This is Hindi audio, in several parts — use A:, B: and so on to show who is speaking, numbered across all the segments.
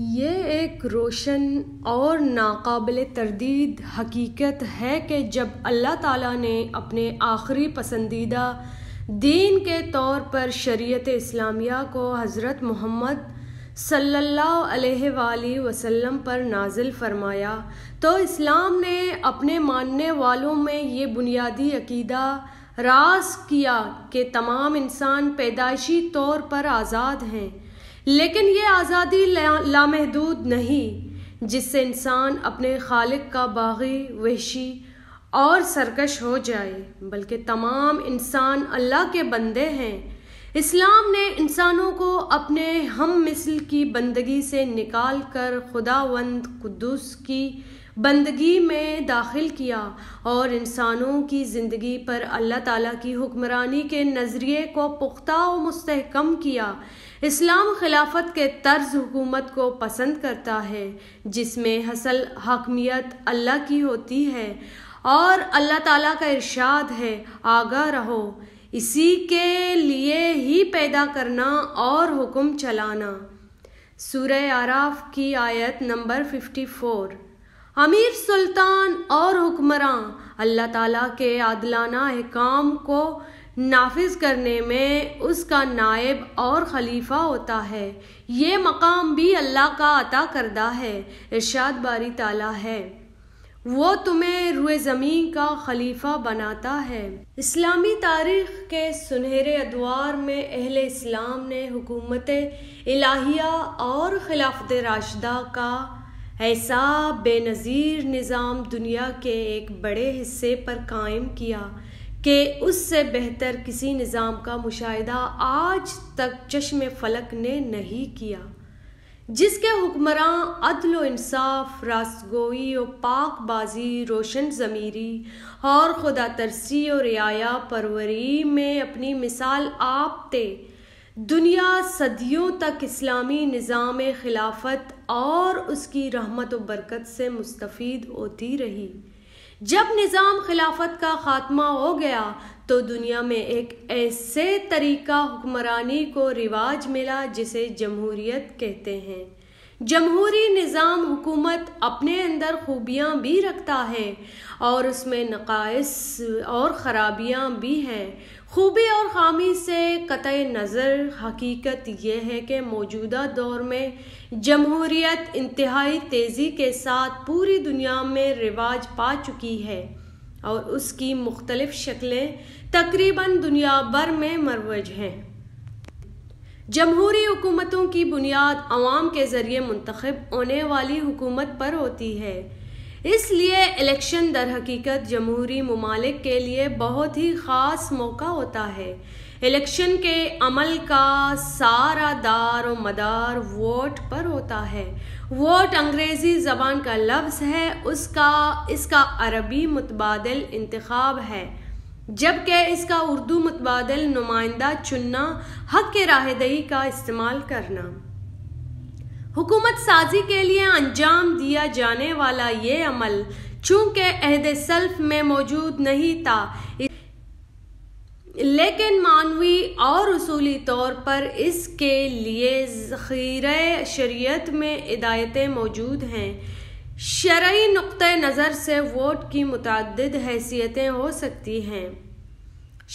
A: ये एक रोशन और नाकबिल तरदीद हकीकत है कि जब अल्लाह ताला ने अपने आखिरी पसंदीदा दीन के तौर पर शरीयत इस्लामिया को हज़रत मोहम्मद सल्लल्लाहु अलैहि वसल्लम पर नाजिल फरमाया तो इस्लाम ने अपने मानने वालों में ये बुनियादी अकीदा रास किया कि तमाम इंसान पैदाइशी तौर पर आज़ाद हैं लेकिन ये आज़ादी लामहदूद ला नहीं जिससे इंसान अपने खालिक का बागी वहशी और सरकश हो जाए बल्कि तमाम इंसान अल्लाह के बंदे हैं इस्लाम ने इंसानों को अपने हम मिसल की बंदगी से निकाल कर खुदावंद कुदस की बंदगी में दाखिल किया और इंसानों की ज़िंदगी पर अल्लाह ताला की हुक्मरानी के नज़रिए को पुख्ता व मस्तकम किया इस्लाम खिलाफत के तर्ज हुकूमत को पसंद करता है जिसमें हसल हकमियत अल्लाह की होती है और अल्लाह ताला का इरशाद है आगा रहो इसी के लिए ही पैदा करना और हुक्म चलाना सूर्य आराफ की आयत नंबर फिफ्टी फोर अमीर सुल्तान और हुक्मरान अल्लाह ताला के आदलाना अहकाम को नाफिज करने में उसका नायब और खलीफा होता है ये मकाम भी अल्लाह का अता करदा है इर्शाद बारी ताला है वो तुम्हें रुए ज़मीन का खलीफा बनाता है इस्लामी तारीख के सुनहरे अदवार में अहल इस्लाम ने हुकूमत इलाहिया और खिलाफत राशदा का ऐसा बेनज़ीर निज़ाम दुनिया के एक बड़े हिस्से पर कायम किया कि उससे बेहतर किसी निज़ाम का मुशाहिदा आज तक चश्म फलक ने नहीं किया जिसके हुक्मरान अदल इंसाफ रासगोई और पाकबाजी रोशन ज़मीरी और खुदा तरसी और रियाया परवरी में अपनी मिसाल आप थे दुनिया सदियों तक इस्लामी निज़ाम खिलाफत और उसकी रहमत व बरकत से मुस्तफ़ होती रही जब निज़ाम खिलाफत का ख़ात्मा हो गया तो दुनिया में एक ऐसे तरीका हुक्मरानी को रिवाज मिला जिसे जमहूरियत कहते हैं जमहूरी निज़ाम हुकूमत अपने अंदर खूबियाँ भी रखता है और उसमें नकायस और ख़राबियाँ भी हैं खूबी और खामी से कत नज़र हकीकत यह है कि मौजूदा दौर में जमहूरीत इंतहाई तेज़ी के साथ पूरी दुनिया में रिवाज पा चुकी है और उसकी मुख्तलिफ शक्लें तकरीबन दुनिया भर में मरवज हैं जमहूरी हुकूमतों की बुनियाद आवाम के ज़रिए मंतखब होने वाली हुकूमत पर होती है इसलिए इलेक्शन दर हकीकत जमहूरी ममालिक के लिए बहुत ही ख़ास मौका होता है इलेक्शन के अमल का सारा दार और मदार वोट पर होता है वोट अंग्रेज़ी ज़बान का लफ्ज़ है उसका इसका अरबी मुतबाद इंतखब है जबकि इसका उर्दू मुतबाद नुमाइंदा चुनना हक के राहदही का इस्तेमाल करना हुकूमत साजी के लिए अंजाम दिया जाने वाला ये अमल चूंकि अहद सल्फ में मौजूद नहीं था लेकिन मानवी और असूली तौर पर इसके लिए ख़ीर शरीयत में हिदायतें मौजूद हैं शरा नुक़ नज़र से वोट की मुतद हैसियतें हो सकती हैं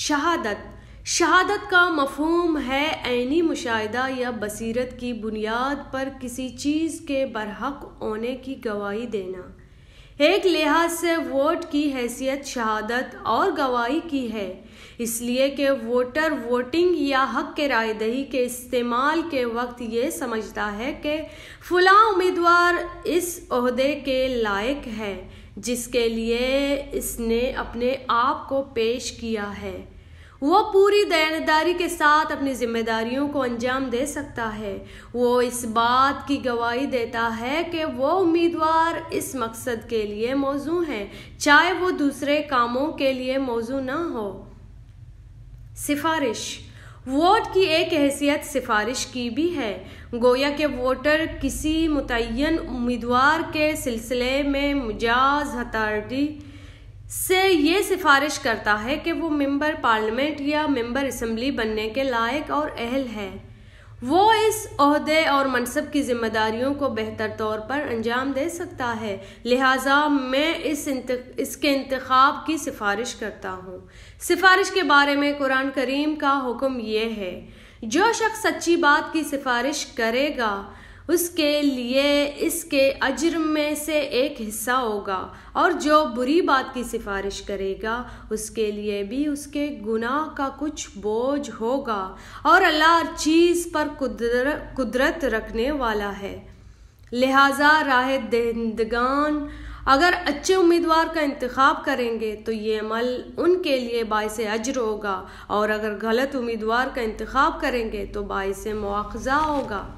A: शहादत शहादत का मफहम है ऐनी मुशाहिदा या बसीरत की बुनियाद पर किसी चीज़ के बरहक होने की गवाही देना एक लिहाज से वोट की हैसियत शहादत और गवाही की है इसलिए कि वोटर वोटिंग या हक के रायदही के इस्तेमाल के वक्त ये समझता है कि फला उम्मीदवार इस अहदे के लायक है जिसके लिए इसने अपने आप को पेश किया है वो पूरी दयानदारी के साथ अपनी जिम्मेदारियों को अंजाम दे सकता है वो इस बात की गवाही देता है कि वो उम्मीदवार इस मकसद के लिए मौजू है चाहे वो दूसरे कामों के लिए मौजू ना हो सिफारिश वोट की एक हैसियत सिफारिश की भी है गोया के वोटर किसी मुतन उम्मीदवार के सिलसिले में मुजाज अथॉरिटी से ये सिफारिश करता है कि वो मेंबर पार्लियामेंट या मेंबर असम्बली बनने के लायक और अहल है वो इस अहदे और मनसब की जिम्मेदारियों को बेहतर तौर पर अंजाम दे सकता है लिहाजा मैं इस इसके इंतखाब की सिफारिश करता हूँ सिफारिश के बारे में कुरान करीम का हुक्म यह है जो शख्स सच्ची बात की सिफारिश करेगा उसके लिए इसके अजर में से एक हिस्सा होगा और जो बुरी बात की सिफारिश करेगा उसके लिए भी उसके गुनाह का कुछ बोझ होगा और अल्लाह हर चीज़ पर कुदर कुदरत रखने वाला है लिहाजा राह दहंदगान अगर अच्छे उम्मीदवार का इंतखाब करेंगे तो ये अमल उनके लिए बायस अजर होगा और अगर गलत उम्मीदवार का इंतखब करेंगे तो बायस मुआवजा होगा